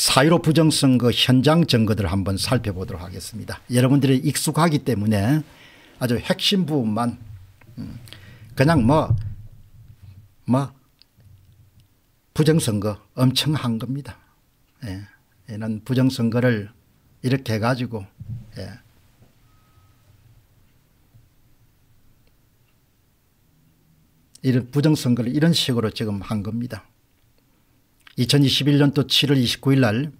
사유로 부정선거 현장 증거들을 한번 살펴보도록 하겠습니다. 여러분들이 익숙하기 때문에 아주 핵심 부분만 음, 그냥 뭐, 뭐 부정선거 엄청 한 겁니다. 예. 이런 부정선거를 이렇게 해가지고 예. 이런 부정선거를 이런 식으로 지금 한 겁니다. 2021년도 7월 29일 날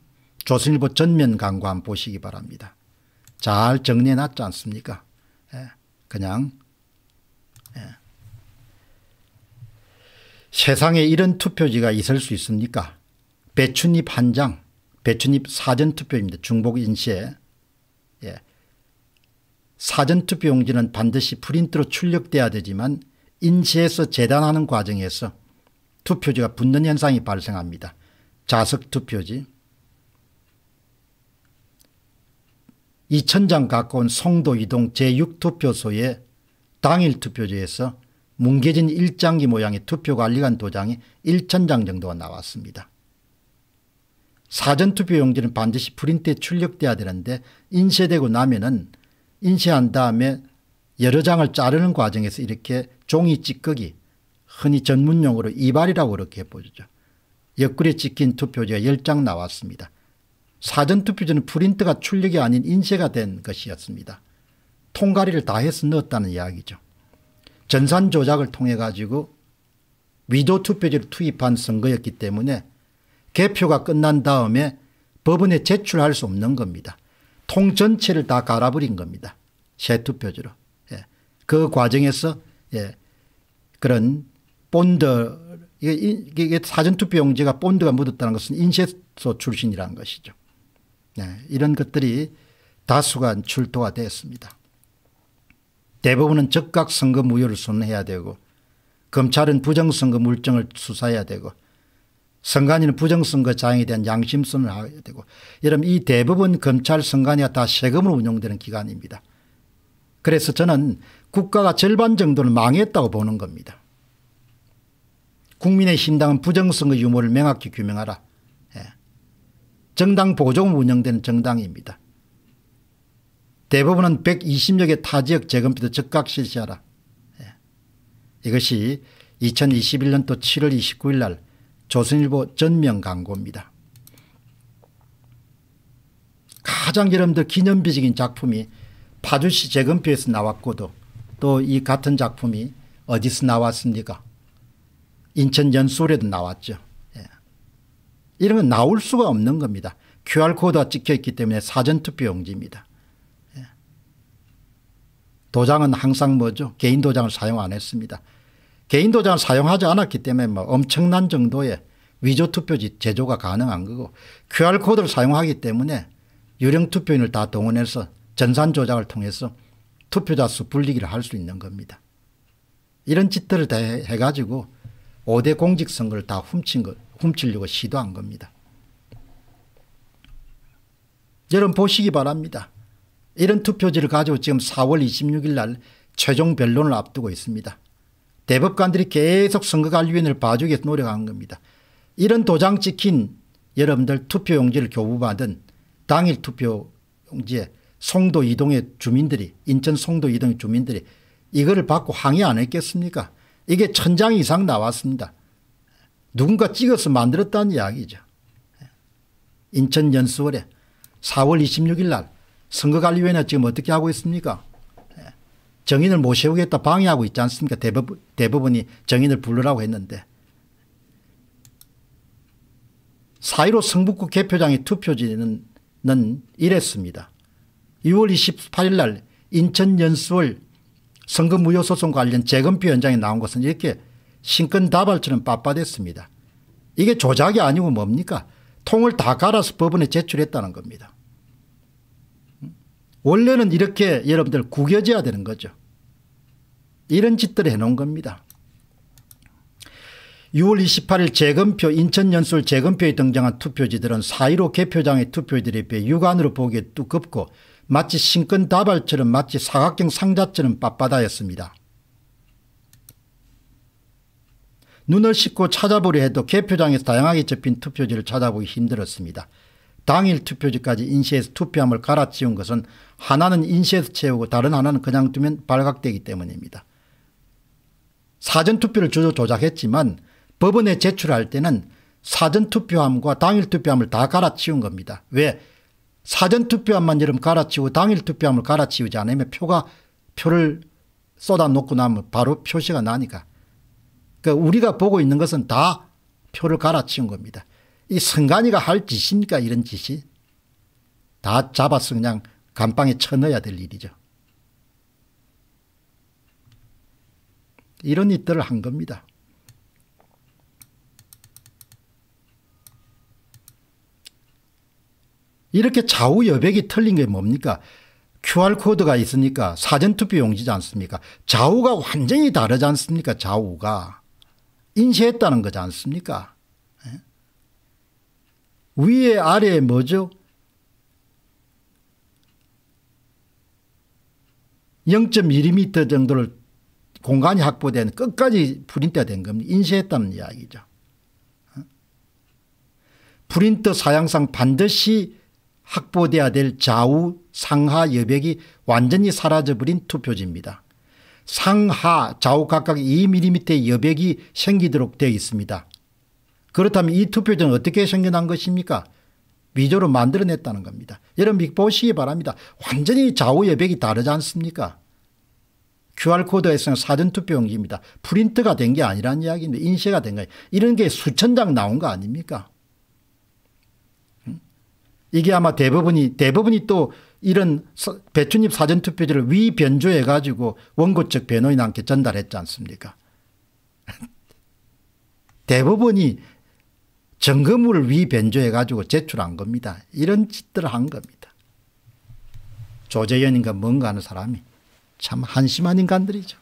조선일보 전면 광고 한 보시기 바랍니다. 잘 정리해 놨지 않습니까? 예, 그냥 예. 세상에 이런 투표지가 있을 수 있습니까? 배추잎 한 장, 배추잎 사전투표입니다. 중복 인쇄. 예. 사전투표 용지는 반드시 프린트로 출력돼야 되지만 인쇄해서 재단하는 과정에서 투표지가 붙는 현상이 발생합니다. 자석 투표지 2천장 가까운 송도 이동 제6투표소의 당일 투표지에서 뭉개진 일장기 모양의 투표관리관 도장이 1천장 정도가 나왔습니다. 사전투표 용지는 반드시 프린트에 출력돼야 되는데 인쇄되고 나면은 인쇄한 다음에 여러 장을 자르는 과정에서 이렇게 종이 찌꺼기 흔히 전문용어로 이발이라고 그렇게 보죠. 옆구리에 찍힌 투표지가 10장 나왔습니다. 사전투표지는 프린트가 출력이 아닌 인쇄가 된 것이었습니다. 통가리를 다 해서 넣었다는 이야기죠. 전산 조작을 통해 가지고 위조 투표지를 투입한 선거였기 때문에 개표가 끝난 다음에 법원에 제출할 수 없는 겁니다. 통 전체를 다 갈아버린 겁니다. 새 투표지로. 예. 그 과정에서 예. 그런 본드 이게, 이게 사전투표용지가 본드가 묻었다는 것은 인쇄소 출신이라는 것이죠. 네, 이런 것들이 다수간 출토가 되었습니다. 대부분은 적각 선거 무효를 선해야 되고 검찰은 부정선거 물증을 수사해야 되고 선관위는 부정선거 장에 대한 양심선을 하게 되고 여러분 이 대부분 검찰 선관위가 다 세금으로 운영되는 기관입니다. 그래서 저는 국가가 절반 정도는 망했다고 보는 겁니다. 국민의힘당은 부정선거 유무를 명확히 규명하라. 예. 정당 보조금 운영되는 정당입니다. 대부분은 120여 개 타지역 재건비도 즉각 실시하라. 예. 이것이 2021년도 7월 29일 날 조선일보 전면 광고입니다. 가장 여러분들 기념비적인 작품이 파주시 재건표에서 나왔고도 또 이 같은 작품이 어디서 나왔습니까 인천 연수에도 나왔죠. 예. 이런 건 나올 수가 없는 겁니다. QR코드가 찍혀있기 때문에 사전투표 용지입니다. 예. 도장은 항상 뭐죠? 개인 도장을 사용 안 했습니다. 개인 도장을 사용하지 않았기 때문에 뭐 엄청난 정도의 위조 투표지 제조가 가능한 거고 QR코드를 사용하기 때문에 유령 투표인을 다 동원해서 전산 조작을 통해서 투표자 수 불리기를 할 수 있는 겁니다. 이런 짓들을 다 해가지고 5대 공직선거를 다 훔친 것, 훔치려고 시도한 겁니다. 여러분 보시기 바랍니다. 이런 투표지를 가지고 지금 4월 26일 날 최종 변론을 앞두고 있습니다. 대법관들이 계속 선거관리위원회를 봐주기 위해서 노력한 겁니다. 이런 도장 찍힌 여러분들 투표용지를 교부받은 당일 투표용지에 송도 이동의 주민들이 인천 송도 이동의 주민들이 이거를 받고 항의 안 했겠습니까? 이게 천장 이상 나왔습니다. 누군가 찍어서 만들었다는 이야기죠. 인천 연수원에 4월 26일 날 선거관리위원회 지금 어떻게 하고 있습니까? 예. 정인을 못 세우겠다 방해하고 있지 않습니까? 대부 대부분이 정인을 불러라고 했는데. 4.15 성북구 개표장의 투표지는 이랬습니다. 6월 28일 날 인천 연수월 선거 무효 소송 관련 재검표 현장에 나온 것은 이렇게 신건다발처럼 빳빳했습니다. 이게 조작이 아니고 뭡니까? 통을 다 갈아서 법원에 제출했다는 겁니다. 원래는 이렇게 여러분들 구겨져야 되는 거죠. 이런 짓들을 해놓은 겁니다. 6월 28일 재검표 인천 연설 재검표에 등장한 투표지들은 4.15 개표장의 투표지들에 비해 육안으로 보기에 두껍고 마치 신근다발처럼 마치 사각형 상자처럼 빳빳하였습니다. 눈을 씻고 찾아보려 해도 개표장에서 다양하게 접힌 투표지를 찾아보기 힘들었습니다. 당일 투표지까지 인쇄해서 투표함을 갈아치운 것은 하나는 인쇄해서 채우고 다른 하나는 그냥 두면 발각되기 때문입니다. 사전투표를 주로 조작했지만 법원에 제출할 때는 사전투표함과 당일투표함을 다 갈아치운 겁니다. 왜? 사전투표함만 여름 갈아치우고 당일투표함을 갈아치우지 않으면 표가 표를 쏟아놓고 나면 바로 표시가 나니까 그러니까 우리가 보고 있는 것은 다 표를 갈아치운 겁니다. 이 선관위가 할 짓입니까 이런 짓이 다 잡아서 그냥 감방에 쳐넣어야 될 일이죠. 이런 일들을 한 겁니다. 이렇게 좌우 여백이 틀린 게 뭡니까? QR코드가 있으니까 사전투표 용지지 않습니까? 좌우가 완전히 다르지 않습니까? 좌우가. 인쇄했다는 거지 않습니까? 예? 위에 아래에 뭐죠? 0.1m m 정도를 공간이 확보된 끝까지 프린트가 된 겁니다. 인쇄했다는 이야기죠. 예? 프린트 사양상 반드시 확보돼야 될 좌우 상하 여백이 완전히 사라져버린 투표지입니다. 상하 좌우 각각 2mm의 여백이 생기도록 되어 있습니다. 그렇다면 이 투표지는 어떻게 생겨난 것입니까? 위조로 만들어냈다는 겁니다. 여러분 보시기 바랍니다. 완전히 좌우 여백이 다르지 않습니까? QR코드에서는 사전투표용지입니다. 프린트가 된 게 아니란 이야기인데 인쇄가 된 거예요. 이런 게 수천 장 나온 거 아닙니까? 이게 아마 대부분이 대부분이 또 이런 배춘입 사전투표지를 위변조해 가지고 원고측 변호인한테 전달했지 않습니까 대부분이 점검을 위변조해 가지고 제출한 겁니다. 이런 짓들을 한 겁니다. 조재현인가 뭔가 하는 사람이 참 한심한 인간들이죠.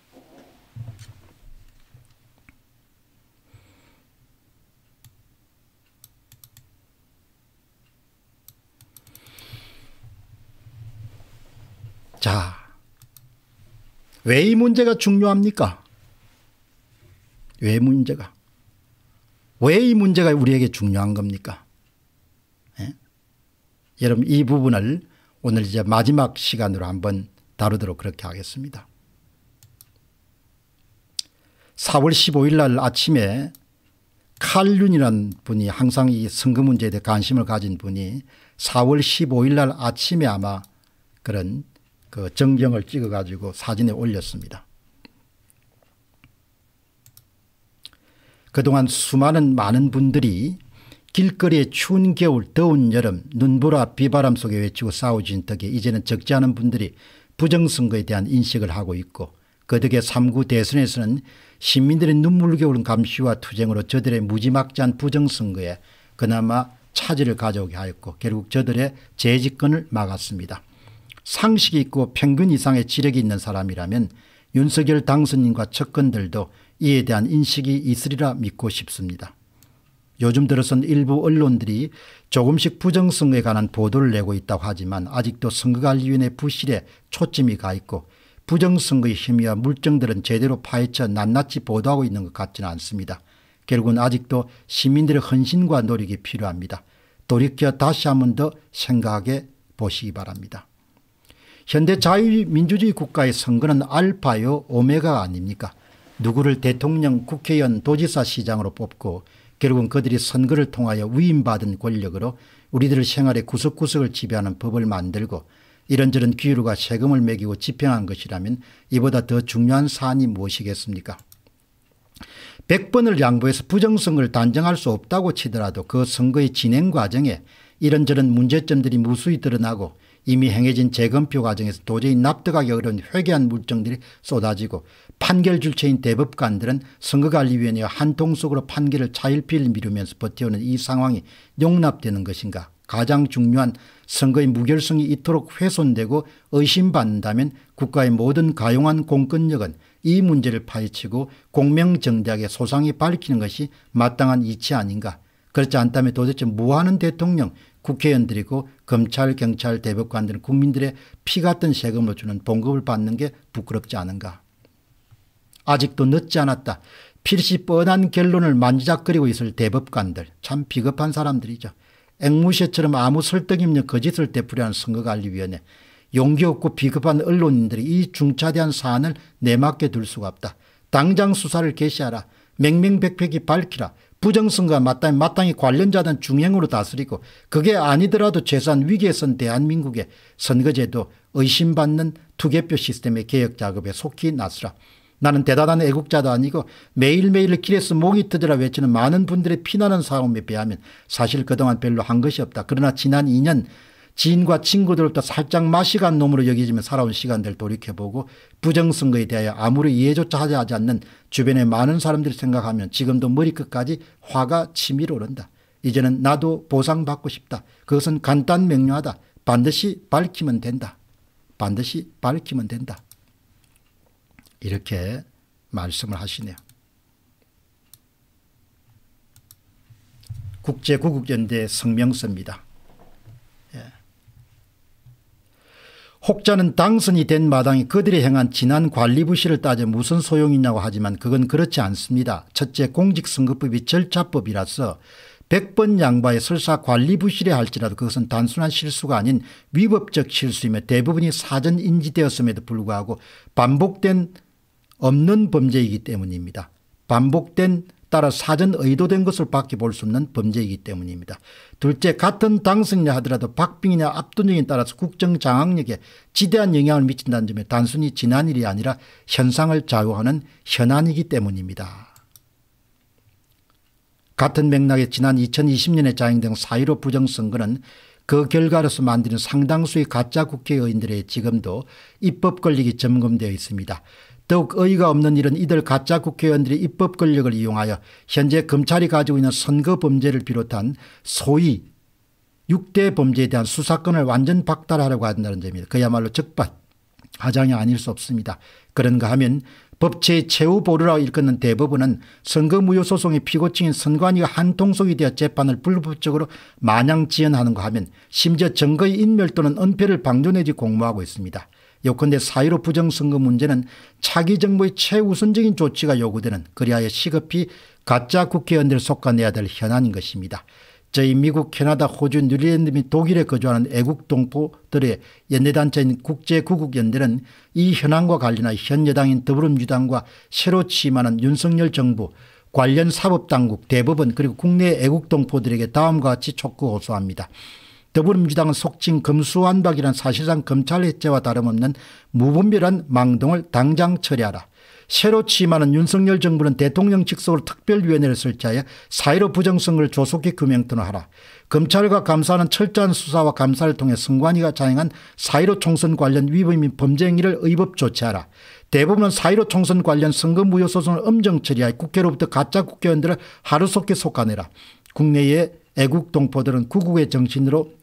자, 왜 이 문제가 중요합니까? 왜 문제가? 왜 이 문제가 우리에게 중요한 겁니까? 예? 여러분 이 부분을 오늘 이제 마지막 시간으로 한번 다루도록 그렇게 하겠습니다. 4월 15일 날 아침에 칼륜이라는 분이 항상 이 선거 문제에 대해 관심을 가진 분이 4월 15일 날 아침에 아마 그런 그 정경을 찍어 가지고 사진에 올렸습니다. 그동안 수많은 많은 분들이 길거리에 추운 겨울 더운 여름 눈보라 비바람 속에 외치고 싸우진 덕에 이제는 적지 않은 분들이 부정선거에 대한 인식을 하고 있고 그 덕에 3구 대선에서는 시민들의 눈물겨울 감시와 투쟁으로 저들의 무지막지한 부정선거에 그나마 차질을 가져오게 하였고 결국 저들의 재집권을 막았습니다. 상식이 있고 평균 이상의 지력이 있는 사람이라면 윤석열 당선인과 측근들도 이에 대한 인식이 있으리라 믿고 싶습니다. 요즘 들어선 일부 언론들이 조금씩 부정성에 관한 보도를 내고 있다고 하지만 아직도 선거관리위원회 부실에 초점이 가 있고 부정선거의 힘이와 물정들은 제대로 파헤쳐 낱낱이 보도하고 있는 것 같지는 않습니다. 결국은 아직도 시민들의 헌신과 노력이 필요합니다. 돌이켜 다시 한번더 생각해 보시기 바랍니다. 현대 자유민주주의 국가의 선거는 알파요 오메가가 아닙니까 누구를 대통령 국회의원 도지사 시장으로 뽑고 결국은 그들이 선거를 통하여 위임받은 권력으로 우리들의 생활의 구석구석을 지배하는 법을 만들고 이런저런 기류가 세금을 매기고 집행한 것이라면 이보다 더 중요한 사안이 무엇이겠습니까 100번을 양보해서 부정성을 단정할 수 없다고 치더라도 그 선거의 진행 과정에 이런저런 문제점들이 무수히 드러나고 이미 행해진 재검표 과정에서 도저히 납득하기 어려운 회개한 물정들이 쏟아지고 판결 주체인 대법관들은 선거관리위원회와 한통속으로 판결을 차일피일 미루면서 버텨오는 이 상황이 용납되는 것인가 가장 중요한 선거의 무결성이 이토록 훼손되고 의심받는다면 국가의 모든 가용한 공권력은 이 문제를 파헤치고 공명정대하게 소상히 밝히는 것이 마땅한 이치 아닌가 그렇지 않다면 도대체 무하는 뭐 대통령 국회의원들이고 검찰, 경찰, 대법관들은 국민들의 피 같은 세금을 주는 봉급을 받는 게 부끄럽지 않은가. 아직도 늦지 않았다. 필시 뻔한 결론을 만지작거리고 있을 대법관들 참 비겁한 사람들이죠. 앵무새처럼 아무 설득 이 없는 거짓을 되풀이하는 선거관리위원회 용기 없고 비겁한 언론인들이 이 중차대한 사안을 내맡게 둘 수가 없다. 당장 수사를 개시하라. 맹맹백백이 밝히라. 부정성과 마땅히, 마땅히 관련자든 중행으로 다스리고 그게 아니더라도 재산 위기에 선 대한민국의 선거제도 의심받는 투개표 시스템의 개혁 작업에 속히 나서라. 나는 대단한 애국자도 아니고 매일매일 길에서 목이 터져라 외치는 많은 분들의 피나는 싸움에 비하면 사실 그동안 별로 한 것이 없다. 그러나 지난 2년 지인과 친구들부터 살짝 마시간 놈으로 여기지며 살아온 시간들 돌이켜보고 부정선거에 대하여 아무리 이해조차 하지 않는 주변의 많은 사람들이 생각하면 지금도 머리끝까지 화가 치밀어 오른다. 이제는 나도 보상받고 싶다. 그것은 간단 명료하다. 반드시 밝히면 된다. 반드시 밝히면 된다. 이렇게 말씀을 하시네요. 국제구국연대 성명서입니다. 혹자는 당선이 된 마당이 그들이 행한 지난 관리부실을 따져 무슨 소용이냐고 하지만 그건 그렇지 않습니다. 첫째 공직선거법이 절차법이라서 100번 양바의 설사 관리부실에 할지라도 그것은 단순한 실수가 아닌 위법적 실수이며 대부분이 사전 인지되었음에도 불구하고 반복된 없는 범죄이기 때문입니다. 반복된 따라 사전 의도된 것을 밖에 볼수 없는 범죄이기 때문입니다. 둘째 같은 당선이냐 하더라도 박빙이냐 압도적인 따라서 국정장악력에 지대한 영향을 미친다는 점에 단순히 지난 일이 아니라 현상을 좌우하는 현안이기 때문입니다. 같은 맥락의 지난 2020년에 자행된 사1로 부정선거는 그 결과로서 만드는 상당수의 가짜 국회의원들의 지금도 입법 권력이 점검되어 있습니다. 더욱 어이가 없는 일은 이들 가짜 국회의원들이 입법 권력을 이용하여 현재 검찰이 가지고 있는 선거 범죄를 비롯한 소위 6대 범죄에 대한 수사권을 완전 박탈하려고 한다는 점입니다. 그야말로 적반 하장이 아닐 수 없습니다. 그런가 하면 법치의 최후 보루라고 일컫는 대법원은 선거무효 소송의 피고층인 선관위가 한통속이 되어 재판을 불법적으로 마냥 지연하는가 하면 심지어 증거의 인멸 또는 은폐를 방조 내지 공모하고 있습니다. 요컨대 사일오 부정선거 문제는 차기 정부의 최우선적인 조치가 요구되는 그리하여 시급히 가짜 국회의원들을 속아내야 될 현안인 것입니다. 저희 미국 캐나다 호주 뉴질랜드 및 독일에 거주하는 애국 동포들의 연대단체인 국제구국연대는 이 현황과 관련하여 현 여당인 더불어민주당과 새로 취임하는 윤석열 정부 관련 사법당국 대법원 그리고 국내 애국 동포들에게 다음과 같이 촉구 호소합니다. 더불어민주당은 속칭 검수완박이란 사실상 검찰 해제와 다름없는 무분별한 망동을 당장 처리하라. 새로 취임하는 윤석열 정부는 대통령 직속으로 특별위원회를 설치하여 사회로 부정성을 조속히 금명토하라 행 검찰과 감사는 철저한 수사와 감사를 통해 승관이가 자행한 사회로 총선 관련 위법 및 범죄 행위를 의법 조치하라. 대부분은 사회로 총선 관련 선거 무효 소송을 엄정 처리하여 국회로부터 가짜 국회의원들을 하루속히 속아내라. 국내의 애국 동포들은 구국의 정신으로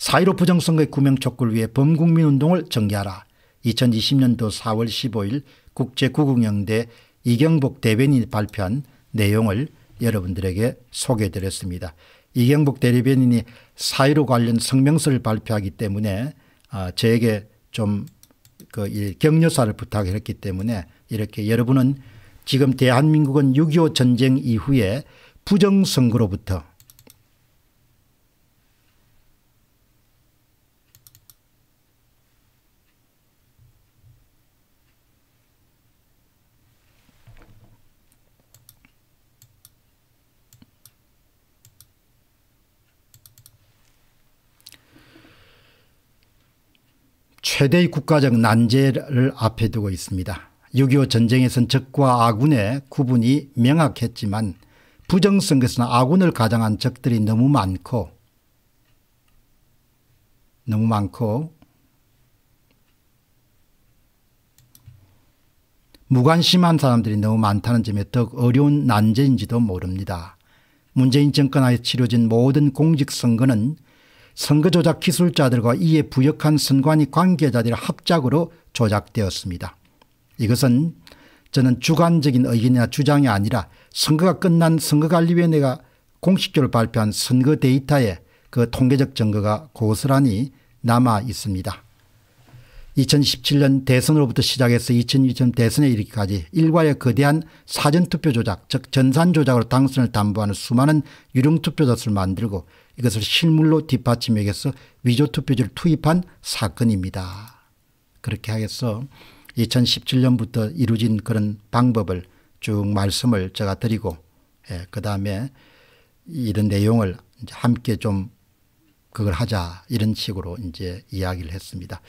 4.15 부정선거의 구명촉구를 위해 범국민운동을 전개하라 2020년도 4월 15일 국제구국영대 이경복 대변인이 발표한 내용을 여러분들에게 소개해드렸습니다. 이경복 대변인이 4.15 관련 성명서를 발표하기 때문에 저에게 아, 좀그 격려사를 부탁했기 때문에 이렇게 여러분은 지금 대한민국은 6.25 전쟁 이후에 부정선거로부터 최대의 국가적 난제를 앞에 두고 있습니다. 6.25 전쟁에선 적과 아군의 구분이 명확했지만 부정선거에서는 아군을 가장한 적들이 너무 많고 너무 많고 무관심한 사람들이 너무 많다는 점에 더 어려운 난제인지도 모릅니다. 문재인 정권 하에 치러진 모든 공직선거는 선거조작 기술자들과 이에 부역한 선관위 관계자들의 합작으로 조작되었습니다. 이것은 저는 주관적인 의견이나 주장이 아니라 선거가 끝난 선거관리위원회가 공식적으로 발표한 선거 데이터의 그 통계적 증거가 고스란히 남아 있습니다. 2017년 대선으로부터 시작해서 2020년 대선에 이르기까지 일괄의 거대한 사전투표 조작 즉 전산 조작으로 당선을 담보하는 수많은 유령투표자 수를 만들고 이것을 실물로 뒷받침해서 위조투표지를 투입한 사건입니다. 그렇게 하겠어 2017년부터 이루어진 그런 방법을 쭉 말씀을 제가 드리고 예, 그 다음에 이런 내용을 함께 좀 그걸 하자 이런 식으로 이제 이야기를 했습니다.